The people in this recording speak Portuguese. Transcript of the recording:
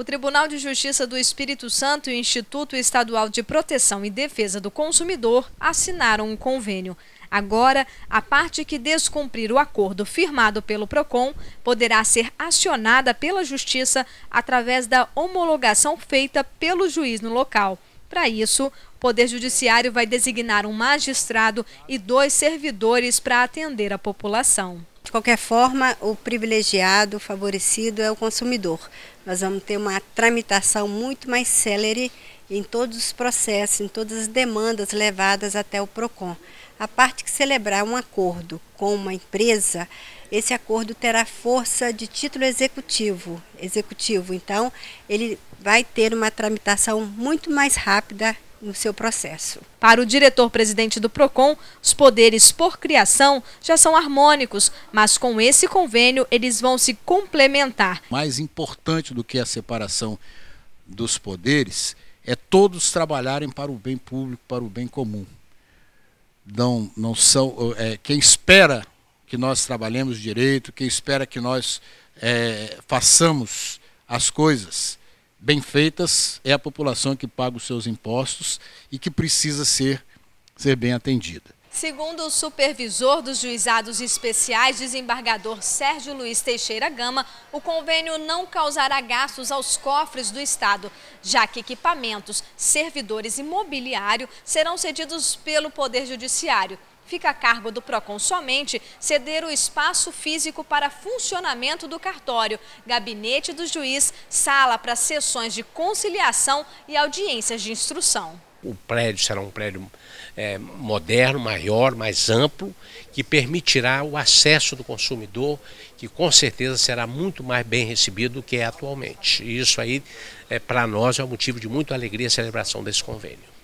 O Tribunal de Justiça do Espírito Santo e o Instituto Estadual de Proteção e Defesa do Consumidor assinaram um convênio. Agora, a parte que descumprir o acordo firmado pelo PROCON poderá ser acionada pela Justiça através da homologação feita pelo juiz no local. Para isso, o Poder Judiciário vai designar um magistrado e dois servidores para atender a população. De qualquer forma, o privilegiado, o favorecido é o consumidor. Nós vamos ter uma tramitação muito mais célere em todos os processos, em todas as demandas levadas até o PROCON. A parte que celebrar um acordo com uma empresa, esse acordo terá força de título executivo. Executivo, então, ele vai ter uma tramitação muito mais rápida no seu processo. Para o diretor-presidente do PROCON, os poderes por criação já são harmônicos, mas com esse convênio eles vão se complementar. Mais importante do que a separação dos poderes é todos trabalharem para o bem público, para o bem comum. Não, não são é, quem espera que nós trabalhemos direito, quem espera que nós é, façamos as coisas bem feitas, é a população que paga os seus impostos e que precisa ser, ser bem atendida. Segundo o supervisor dos juizados especiais, desembargador Sérgio Luiz Teixeira Gama, o convênio não causará gastos aos cofres do Estado, já que equipamentos, servidores e mobiliário serão cedidos pelo Poder Judiciário fica a cargo do PROCON somente ceder o espaço físico para funcionamento do cartório, gabinete do juiz, sala para sessões de conciliação e audiências de instrução. O prédio será um prédio é, moderno, maior, mais amplo, que permitirá o acesso do consumidor, que com certeza será muito mais bem recebido do que é atualmente. E isso aí, é, para nós, é um motivo de muita alegria a celebração desse convênio.